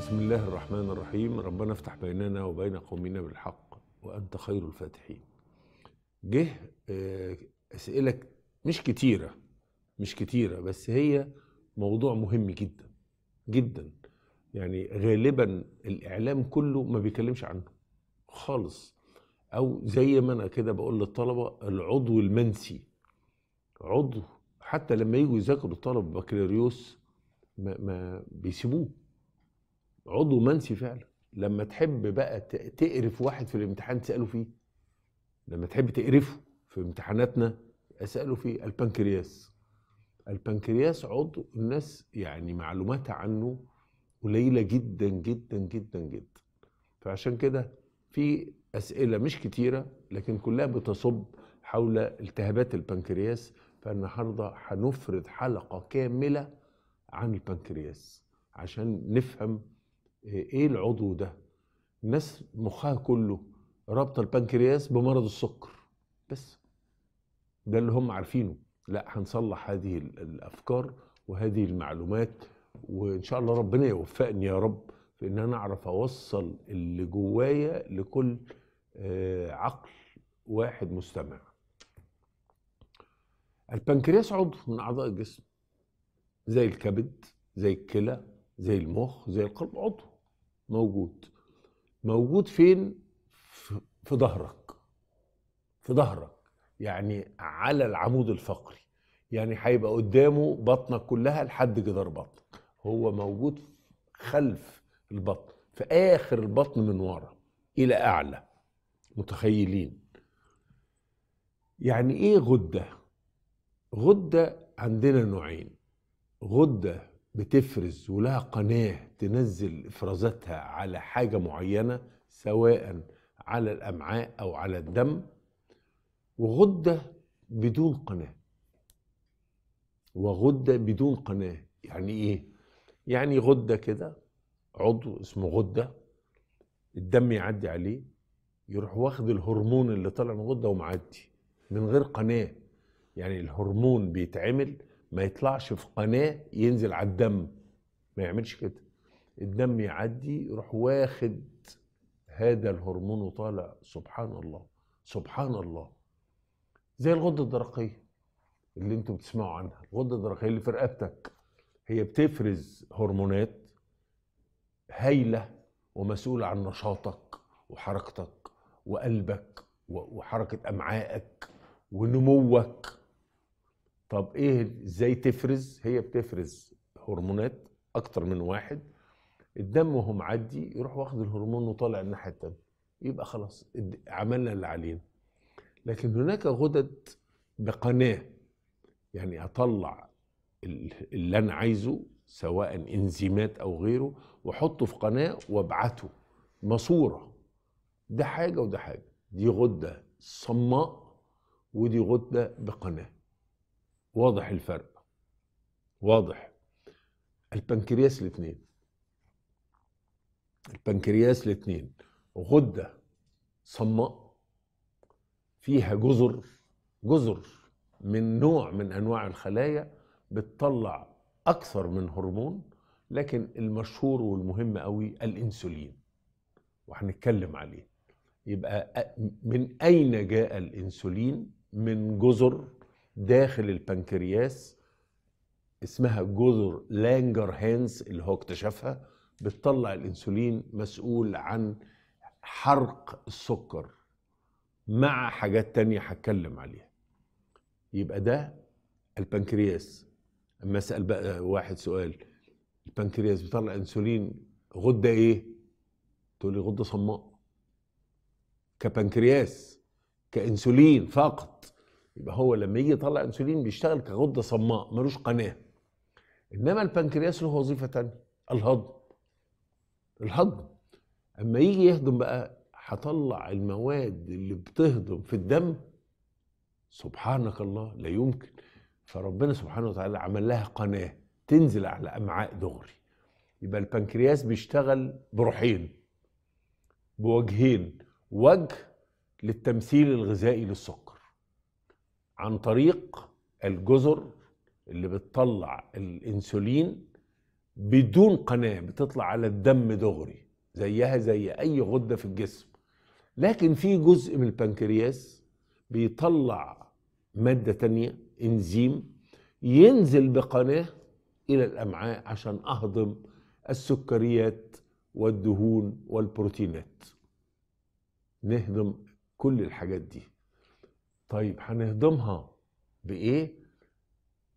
بسم الله الرحمن الرحيم ربنا افتح بيننا وبين قومنا بالحق وأنت خير الفاتحين جه آه، أسئلة مش كتيرة مش كتيرة بس هي موضوع مهم جدا جدا يعني غالبا الإعلام كله ما بيكلمش عنه خالص أو زي ما أنا كده بقول للطلبة العضو المنسي عضو حتى لما يجوا يذاكروا طلب بكالوريوس ما, ما بيسيبوه عضو منسي فعلا لما تحب بقى تقرف واحد في الامتحان تساله فيه لما تحب تقرفه في امتحاناتنا اساله فيه البنكرياس البنكرياس عضو الناس يعني معلوماتها عنه قليله جدا جدا جدا جدا فعشان كده في اسئله مش كتيره لكن كلها بتصب حول التهابات البنكرياس فالنهارده هنفرد حلقه كامله عن البنكرياس عشان نفهم ايه العضو ده الناس مخها كله رابطه البنكرياس بمرض السكر بس ده اللي هم عارفينه لا هنصلح هذه الافكار وهذه المعلومات وان شاء الله ربنا يوفقني يا رب في ان انا اعرف اوصل اللي جوايا لكل آه، عقل واحد مستمع البنكرياس عضو من اعضاء الجسم زي الكبد زي الكلى زي المخ زي القلب عضو موجود موجود فين في ظهرك في ظهرك يعني على العمود الفقري يعني هيبقى قدامه بطنك كلها لحد جدار بطنك هو موجود خلف البطن في اخر البطن من ورا الى اعلى متخيلين يعني ايه غده غده عندنا نوعين غده بتفرز ولها قناه تنزل افرازاتها على حاجه معينه سواء على الامعاء او على الدم وغده بدون قناه وغده بدون قناه يعني ايه يعني غده كده عضو اسمه غده الدم يعدي عليه يروح واخد الهرمون اللي طالع من الغده ومعدي من غير قناه يعني الهرمون بيتعمل ما يطلعش في قناه ينزل على الدم ما يعملش كده الدم يعدي يروح واخد هذا الهرمون وطالع سبحان الله سبحان الله زي الغده الدرقيه اللي انتم بتسمعوا عنها الغده الدرقيه اللي في رقبتك هي بتفرز هرمونات هايله ومسؤوله عن نشاطك وحركتك وقلبك وحركه امعائك ونموك طب ايه ازاي تفرز هي بتفرز هرمونات اكتر من واحد الدم وهو معدي يروح واخد الهرمون وطالع الناحيه التانيه يبقى خلاص عملنا اللي علينا لكن هناك غدد بقناه يعني اطلع اللي انا عايزه سواء انزيمات او غيره واحطه في قناه وابعته ماسوره ده حاجه وده حاجه دي غده صماء ودي غده بقناه واضح الفرق واضح البنكرياس الاثنين البنكرياس الاثنين غدة صماء فيها جزر جزر من نوع من انواع الخلايا بتطلع اكثر من هرمون لكن المشهور والمهم قوي الانسولين وهنتكلم عليه يبقى من اين جاء الانسولين من جزر داخل البنكرياس اسمها جذر لانجر هانس اللي هو اكتشفها بتطلع الانسولين مسؤول عن حرق السكر مع حاجات تانية هتكلم عليها يبقى ده البنكرياس اما اسال بقى واحد سؤال البنكرياس بيطلع انسولين غده ايه تقول لي غده صماء كبنكرياس كانسولين فقط يبقى هو لما يجي يطلع انسولين بيشتغل كغده صماء ملوش قناه انما البنكرياس له وظيفه ثانيه الهضم الهضم اما يجي يهضم بقى هطلع المواد اللي بتهضم في الدم سبحانك الله لا يمكن فربنا سبحانه وتعالى عمل لها قناه تنزل على امعاء دغري يبقى البنكرياس بيشتغل بروحين بوجهين وجه للتمثيل الغذائي للسكر عن طريق الجزر اللي بتطلع الانسولين بدون قناه بتطلع على الدم دغري زيها زي اي غده في الجسم لكن في جزء من البنكرياس بيطلع ماده تانية انزيم ينزل بقناه الى الامعاء عشان اهضم السكريات والدهون والبروتينات نهضم كل الحاجات دي طيب هنهضمها بايه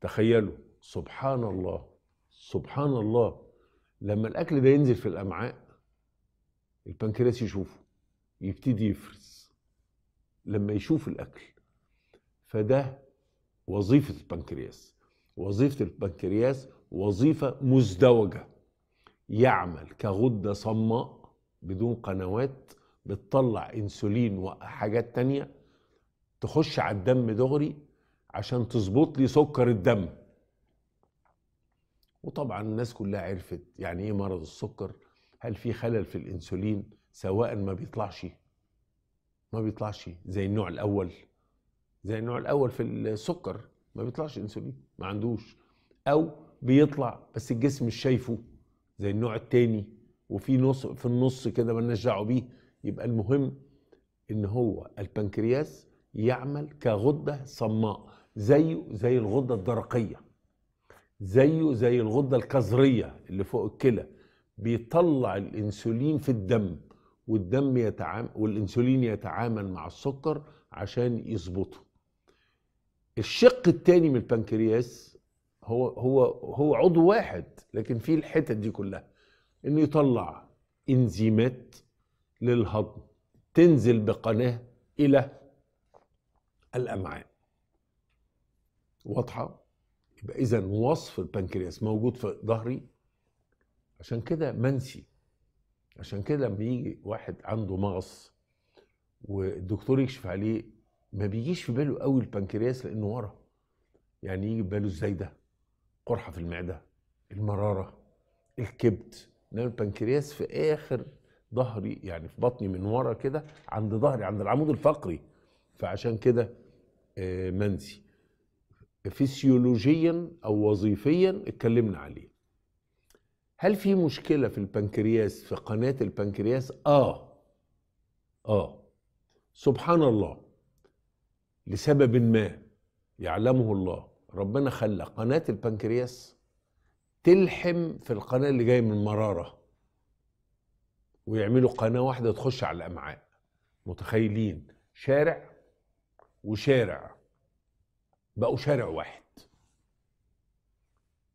تخيلوا سبحان الله سبحان الله لما الاكل ده ينزل في الامعاء البنكرياس يشوفه يبتدي يفرز لما يشوف الاكل فده وظيفه البنكرياس وظيفه البنكرياس وظيفه مزدوجه يعمل كغده صماء بدون قنوات بتطلع انسولين وحاجات تانية تخش على الدم دغري عشان تظبط لي سكر الدم وطبعا الناس كلها عرفت يعني ايه مرض السكر هل في خلل في الانسولين سواء ما بيطلعش ما بيطلعش زي النوع الاول زي النوع الاول في السكر ما بيطلعش انسولين ما عندوش او بيطلع بس الجسم مش شايفه زي النوع الثاني وفي نص في النص كده مالناش دعوه بيه يبقى المهم ان هو البنكرياس يعمل كغده صماء زيه زي الغده الدرقيه زيه زي الغده الكظريه اللي فوق الكلى بيطلع الانسولين في الدم والدم يتعامل والانسولين يتعامل مع السكر عشان يظبطه الشق الثاني من البنكرياس هو هو هو عضو واحد لكن فيه الحتت دي كلها انه يطلع انزيمات للهضم تنزل بقناه الى الامعاء واضحه يبقى اذا وصف البنكرياس موجود في ظهري عشان كده منسي عشان كده لما يجي واحد عنده مغص والدكتور يكشف عليه ما بيجيش في باله قوي البنكرياس لانه ورا يعني يجي في باله ازاي ده قرحه في المعده المراره الكبد انما البنكرياس في اخر ظهري يعني في بطني من ورا كده عند ظهري عند العمود الفقري فعشان كده آه، منسي فسيولوجيا او وظيفيا اتكلمنا عليه هل في مشكله في البنكرياس في قناه البنكرياس اه اه سبحان الله لسبب ما يعلمه الله ربنا خلى قناه البنكرياس تلحم في القناه اللي جايه من مراره ويعملوا قناه واحده تخش على الامعاء متخيلين شارع وشارع بقوا شارع واحد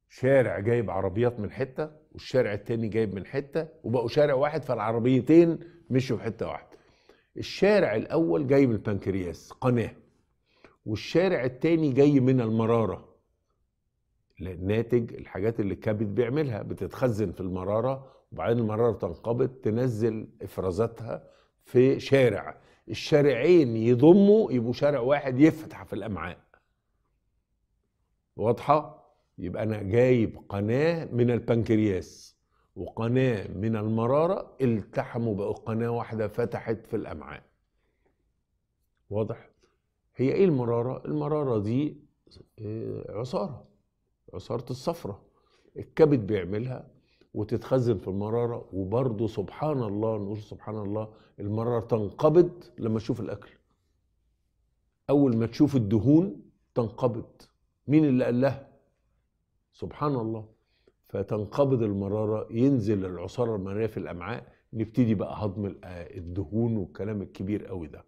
شارع جايب عربيات من حتة والشارع التاني جايب من حتة وبقوا شارع واحد فالعربيتين مشوا في حتة واحدة الشارع الأول جاي من البنكرياس قناة والشارع التاني جاي من المرارة ناتج الحاجات اللي الكبد بيعملها بتتخزن في المرارة وبعدين المرارة تنقبض تنزل إفرازاتها في شارع الشارعين يضموا يبقوا شارع واحد يفتح في الامعاء واضحه يبقى انا جايب قناه من البنكرياس وقناه من المراره التحموا بقوا قناه واحده فتحت في الامعاء واضح هي ايه المراره المراره دي آه، عصاره عصاره الصفرة الكبد بيعملها وتتخزن في المرارة وبرضه سبحان الله نقول سبحان الله المرارة تنقبض لما تشوف الأكل أول ما تشوف الدهون تنقبض مين اللي قال لها سبحان الله فتنقبض المرارة ينزل العصارة المرارية في الأمعاء نبتدي بقى هضم آه، الدهون والكلام الكبير قوي ده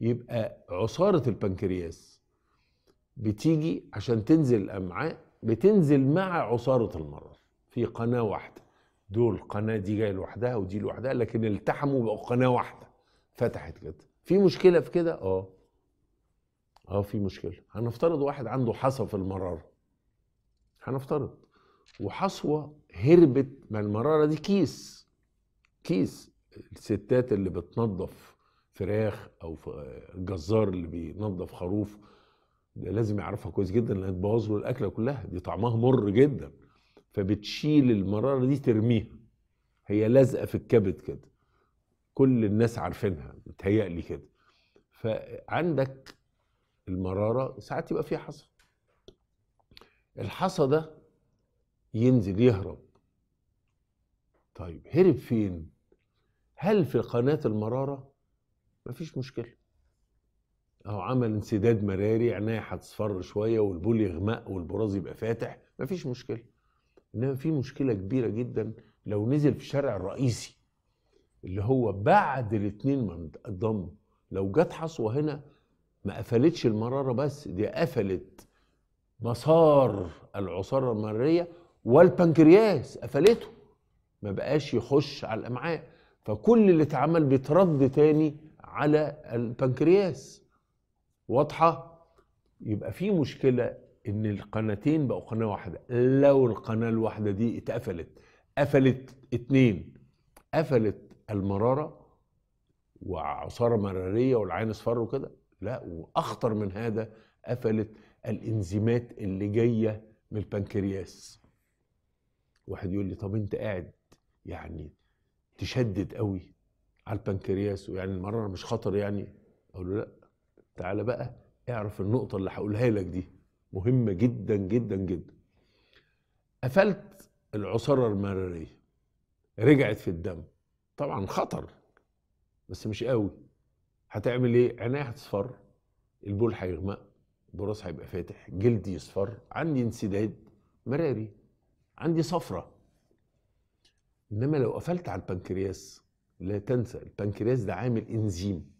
يبقى عصارة البنكرياس بتيجي عشان تنزل الأمعاء بتنزل مع عصارة المرارة في قناة واحدة دول القناة دي جاية لوحدها ودي لوحدها لكن التحموا بقوا قناة واحدة فتحت كده في مشكلة في كده اه اه في مشكلة هنفترض واحد عنده حصى في المرارة هنفترض وحصوة هربت ما المرارة دي كيس كيس الستات اللي بتنظف فراخ او الجزار اللي بينظف خروف ده لازم يعرفها كويس جدا لان تبوظ له الاكله كلها دي طعمها مر جدا فبتشيل المرارة دي ترميها هي لازقة في الكبد كده كل الناس عارفينها متهيألي كده فعندك المرارة ساعات يبقى فيها حصى الحصى ده ينزل يهرب طيب هرب فين هل في قناة المرارة مفيش مشكلة أهو عمل انسداد مراري عينيه هتصفر شوية والبول يغمق والبراز يبقى فاتح مفيش مشكلة انما في مشكله كبيره جدا لو نزل في الشارع الرئيسي اللي هو بعد الاثنين ما انضموا لو جت حصوه هنا ما قفلتش المراره بس دي قفلت مسار العصاره المريه والبنكرياس قفلته ما بقاش يخش على الامعاء فكل اللي اتعمل بيترد تاني على البنكرياس واضحه يبقى في مشكله ان القناتين بقوا قناه واحده لو القناه الواحده دي اتقفلت قفلت اتنين قفلت المراره وعصاره مراريه والعين اصفر وكده لا واخطر من هذا قفلت الانزيمات اللي جايه من البنكرياس واحد يقول لي طب انت قاعد يعني تشدد قوي على البنكرياس ويعني المراره مش خطر يعني اقول له لا تعالى بقى اعرف النقطه اللي هقولها لك دي مهمه جدا جدا جدا قفلت العصاره المراريه رجعت في الدم طبعا خطر بس مش قوي هتعمل ايه عينيا هتصفر البول هيغمق البراس هيبقى فاتح جلدي يصفر عندي انسداد مراري عندي صفرة انما لو قفلت على البنكرياس لا تنسى البنكرياس ده عامل انزيم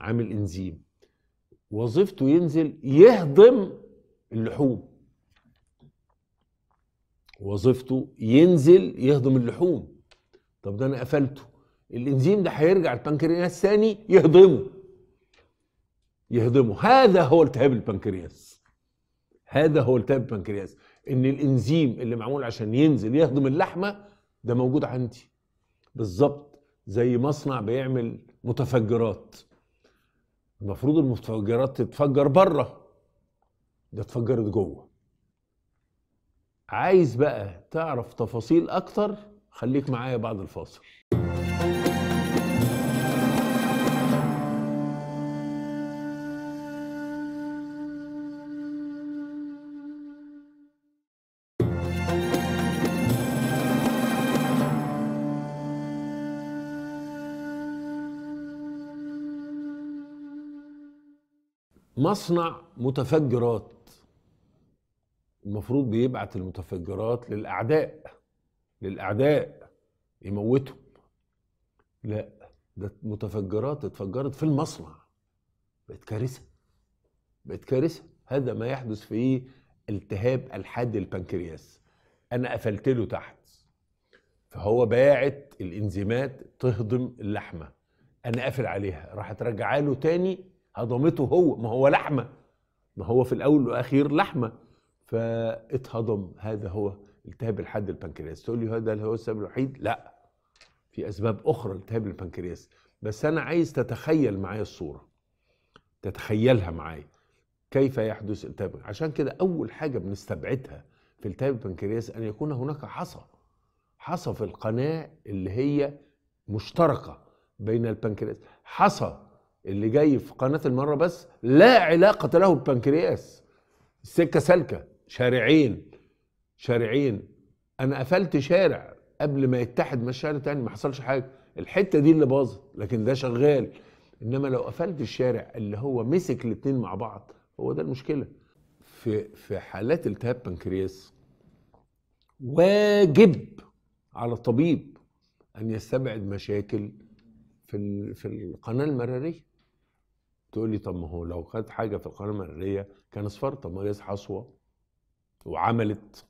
عامل انزيم وظيفته ينزل يهضم اللحوم وظيفته ينزل يهضم اللحوم طب ده انا قفلته الانزيم ده هيرجع البنكرياس ثاني يهضمه يهضمه هذا هو التهاب البنكرياس هذا هو التهاب البنكرياس ان الانزيم اللي معمول عشان ينزل يهضم اللحمه ده موجود عندي بالظبط زي مصنع بيعمل متفجرات المفروض المتفجرات تتفجر بره ده اتفجرت جوه عايز بقى تعرف تفاصيل اكتر خليك معايا بعد الفاصل مصنع متفجرات المفروض بيبعت المتفجرات للاعداء للاعداء يموتهم لا ده متفجرات اتفجرت في المصنع بقت كارثه بقت كارثه هذا ما يحدث في التهاب الحاد البنكرياس انا قفلت له تحت فهو باعت الانزيمات تهضم اللحمه انا قافل عليها راح ارجعها له تاني هضمته هو ما هو لحمه ما هو في الاول والاخير لحمه فاتهضم هذا هو التهاب الحد البنكرياس تقول لي هذا هو السبب الوحيد لا في اسباب اخرى لالتهاب البنكرياس بس انا عايز تتخيل معايا الصوره تتخيلها معايا كيف يحدث التهاب عشان كده اول حاجه بنستبعدها في التهاب البنكرياس ان يكون هناك حصى حصى في القناه اللي هي مشتركه بين البنكرياس حصى اللي جاي في قناه المره بس لا علاقه له بالبنكرياس السكه سالكه شارعين شارعين انا قفلت شارع قبل ما يتحد مع الشارع تاني ما حصلش حاجه الحته دي اللي باظت لكن ده شغال انما لو قفلت الشارع اللي هو مسك الاثنين مع بعض هو ده المشكله في في حالات التهاب بنكرياس واجب على الطبيب ان يستبعد مشاكل في في القناه المراريه تقول لي طب ما هو لو خد حاجه في القناه المرئيه كان اصفر طب ما جاز حصوه وعملت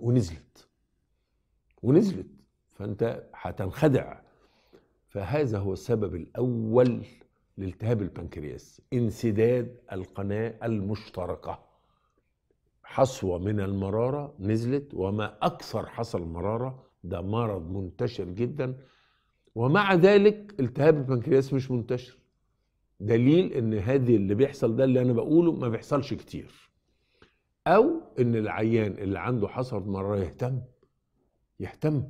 ونزلت ونزلت فانت هتنخدع فهذا هو السبب الاول لالتهاب البنكرياس انسداد القناه المشتركه حصوه من المراره نزلت وما اكثر حصل مراره ده مرض منتشر جدا ومع ذلك التهاب البنكرياس مش منتشر دليل ان هذه اللي بيحصل ده اللي انا بقوله ما بيحصلش كتير او ان العيان اللي عنده حصر مره يهتم يهتم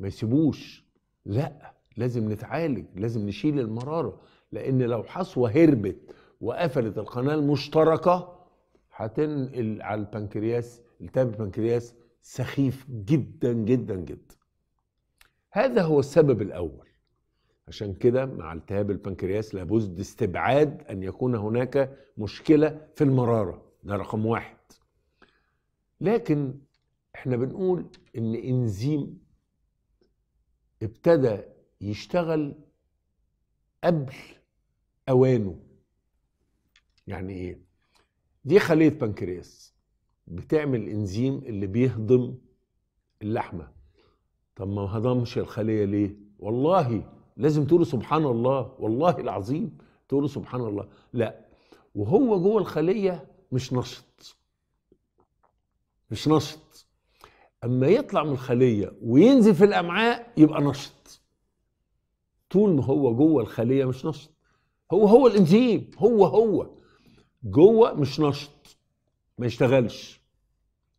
ما يسيبوش لا لازم نتعالج لازم نشيل المراره لان لو حصوه هربت وقفلت القناه المشتركه هتنقل على البنكرياس التهاب البنكرياس سخيف جدا جدا جدا هذا هو السبب الاول عشان كده مع التهاب البنكرياس لابد استبعاد ان يكون هناك مشكله في المراره ده رقم واحد لكن احنا بنقول ان انزيم ابتدى يشتغل قبل اوانه يعني ايه دي خليه بنكرياس بتعمل انزيم اللي بيهضم اللحمه طب ما هضمش الخليه ليه والله لازم تقول سبحان الله والله العظيم تقول سبحان الله لا وهو جوه الخليه مش نشط مش نشط اما يطلع من الخليه وينزل في الامعاء يبقى نشط طول ما هو جوه الخليه مش نشط هو هو الانزيم هو هو جوه مش نشط ما يشتغلش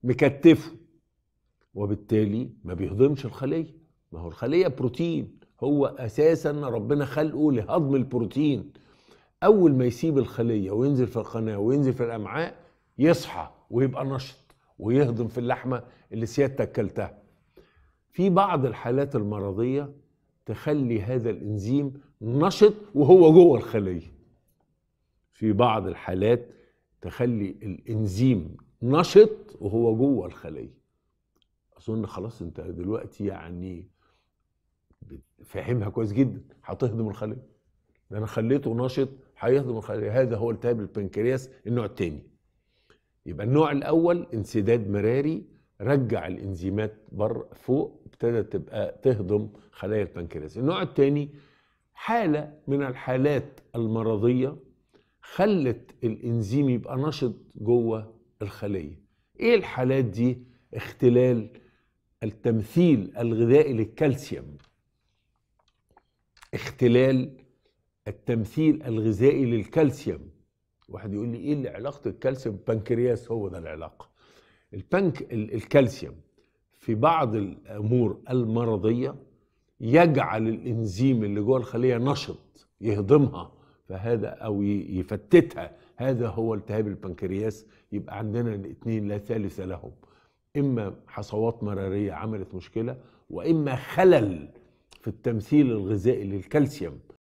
مكتفه وبالتالي ما بيهضمش الخليه ما هو الخليه بروتين هو اساسا ربنا خلقه لهضم البروتين اول ما يسيب الخليه وينزل في القناه وينزل في الامعاء يصحى ويبقى نشط ويهضم في اللحمه اللي سيادتك كلتها في بعض الحالات المرضيه تخلي هذا الانزيم نشط وهو جوه الخليه في بعض الحالات تخلي الانزيم نشط وهو جوه الخليه اظن خلاص انت دلوقتي يعني فاهمها كويس جدا هتهضم الخليه ده انا خليته نشط هيهضم الخليه هذا هو التهاب البنكرياس النوع الثاني يبقى النوع الاول انسداد مراري رجع الانزيمات بره فوق ابتدت تبقى تهضم خلايا البنكرياس النوع الثاني حاله من الحالات المرضيه خلت الانزيم يبقى نشط جوه الخليه ايه الحالات دي اختلال التمثيل الغذائي للكالسيوم اختلال التمثيل الغذائي للكالسيوم واحد يقول لي ايه اللي علاقه الكالسيوم بالبنكرياس هو ده العلاقه البنك الكالسيوم في بعض الامور المرضيه يجعل الانزيم اللي جوه الخليه نشط يهضمها فهذا او يفتتها هذا هو التهاب البنكرياس يبقى عندنا الاثنين لا ثالث لهم اما حصوات مراريه عملت مشكله واما خلل في التمثيل الغذائي للكالسيوم